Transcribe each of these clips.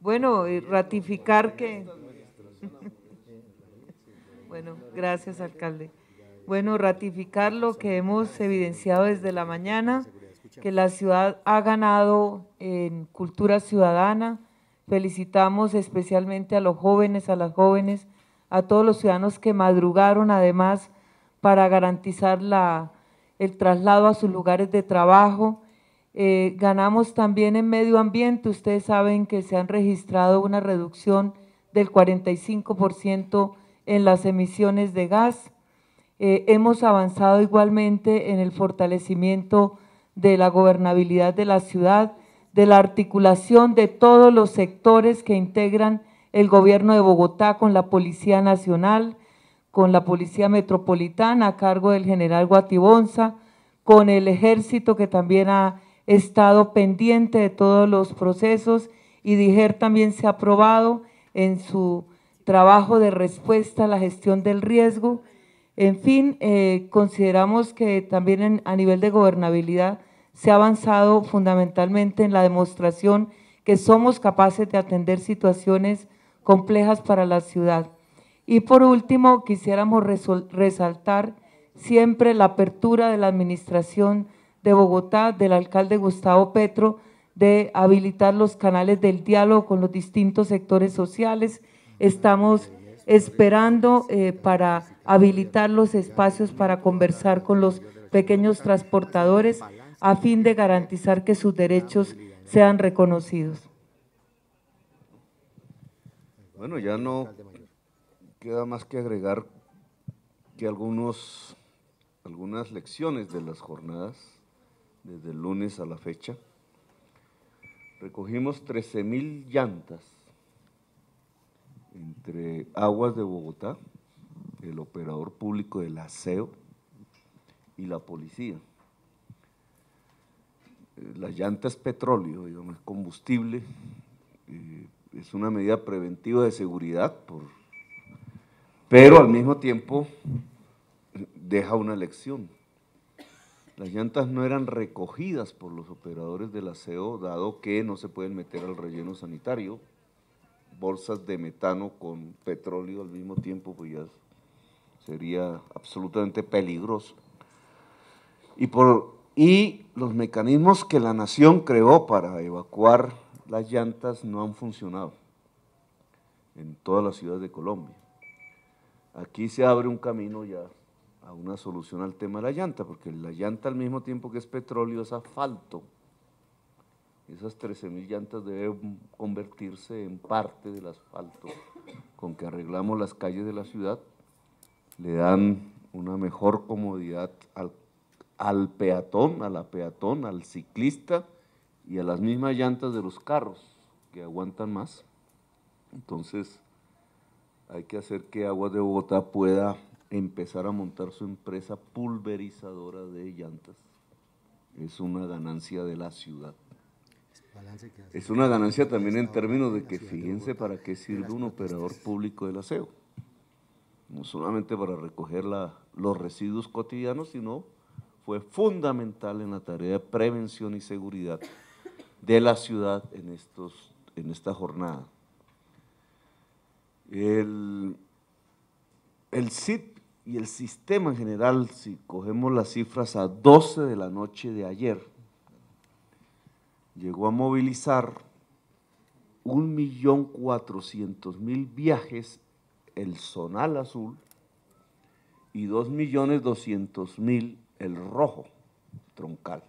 Bueno, ratificar que... bueno, gracias, alcalde. Bueno, ratificar lo que hemos evidenciado desde la mañana, que la ciudad ha ganado en cultura ciudadana. Felicitamos especialmente a los jóvenes, a las jóvenes, a todos los ciudadanos que madrugaron además para garantizar la, el traslado a sus lugares de trabajo eh, ganamos también en medio ambiente, ustedes saben que se han registrado una reducción del 45% en las emisiones de gas. Eh, hemos avanzado igualmente en el fortalecimiento de la gobernabilidad de la ciudad, de la articulación de todos los sectores que integran el gobierno de Bogotá con la Policía Nacional, con la Policía Metropolitana a cargo del general Guatibonza, con el ejército que también ha estado pendiente de todos los procesos y DIGER también se ha aprobado en su trabajo de respuesta a la gestión del riesgo. En fin, eh, consideramos que también a nivel de gobernabilidad se ha avanzado fundamentalmente en la demostración que somos capaces de atender situaciones complejas para la ciudad. Y por último, quisiéramos resaltar siempre la apertura de la administración de Bogotá, del alcalde Gustavo Petro, de habilitar los canales del diálogo con los distintos sectores sociales. Estamos esperando eh, para habilitar los espacios para conversar con los pequeños transportadores a fin de garantizar que sus derechos sean reconocidos. Bueno, ya no queda más que agregar que algunos, algunas lecciones de las jornadas desde el lunes a la fecha. Recogimos 13.000 llantas entre Aguas de Bogotá, el operador público del aseo y la policía. Eh, la llantas es petróleo, digamos, es combustible, eh, es una medida preventiva de seguridad, pero al mismo tiempo deja una lección las llantas no eran recogidas por los operadores del aseo, dado que no se pueden meter al relleno sanitario. Bolsas de metano con petróleo al mismo tiempo, pues ya sería absolutamente peligroso. Y, por, y los mecanismos que la nación creó para evacuar las llantas no han funcionado en todas las ciudades de Colombia. Aquí se abre un camino ya a una solución al tema de la llanta, porque la llanta al mismo tiempo que es petróleo es asfalto. Esas 13.000 llantas deben convertirse en parte del asfalto con que arreglamos las calles de la ciudad, le dan una mejor comodidad al, peatón, a la peatón, al ciclista y a las mismas llantas de los carros que aguantan más. Entonces, hay que hacer que Agua de Bogotá pueda empezar a montar su empresa pulverizadora de llantas. Es una ganancia de la ciudad. Es una ganancia también en términos de que fíjense para qué sirve un operador público del aseo. No solamente para recoger los residuos cotidianos, sino fue fundamental en la tarea de prevención y seguridad de la ciudad en, estos, en esta jornada. El, el y el sistema en general, si cogemos las cifras a 12 de la noche de ayer, llegó a movilizar 1.400.000 viajes el zonal azul y 2.200.000 el rojo troncal.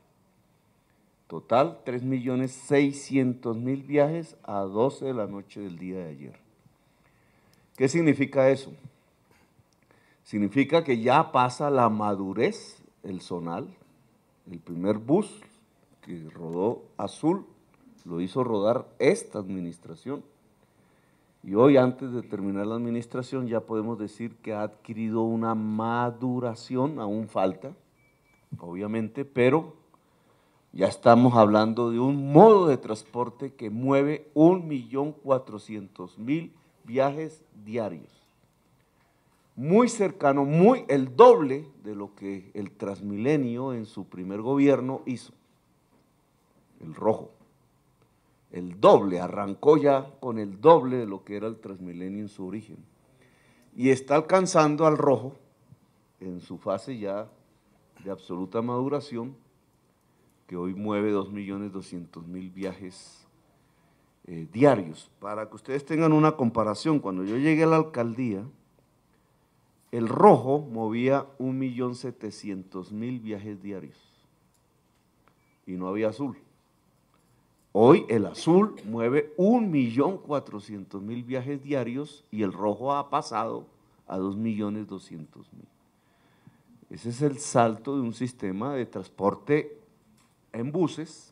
Total, 3.600.000 viajes a 12 de la noche del día de ayer. ¿Qué significa eso? Significa que ya pasa la madurez, el zonal, el primer bus que rodó azul, lo hizo rodar esta administración. Y hoy, antes de terminar la administración, ya podemos decir que ha adquirido una maduración, aún falta, obviamente, pero ya estamos hablando de un modo de transporte que mueve 1.400.000 viajes diarios muy cercano, muy el doble de lo que el Transmilenio en su primer gobierno hizo, el rojo. El doble, arrancó ya con el doble de lo que era el Transmilenio en su origen. Y está alcanzando al rojo en su fase ya de absoluta maduración, que hoy mueve 2.200.000 viajes eh, diarios. Para que ustedes tengan una comparación, cuando yo llegué a la alcaldía, el rojo movía 1.700.000 viajes diarios y no había azul. Hoy el azul mueve 1.400.000 viajes diarios y el rojo ha pasado a 2.200.000. Ese es el salto de un sistema de transporte en buses,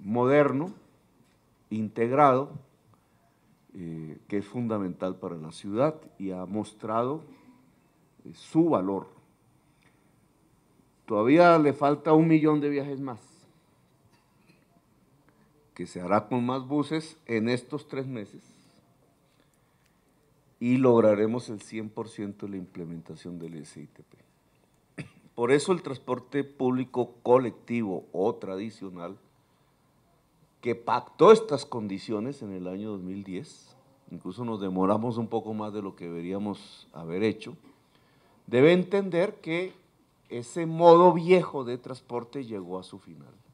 moderno, integrado, eh, que es fundamental para la ciudad y ha mostrado eh, su valor. Todavía le falta un millón de viajes más, que se hará con más buses en estos tres meses y lograremos el 100% de la implementación del SITP. Por eso el transporte público colectivo o tradicional que pactó estas condiciones en el año 2010, incluso nos demoramos un poco más de lo que deberíamos haber hecho, debe entender que ese modo viejo de transporte llegó a su final.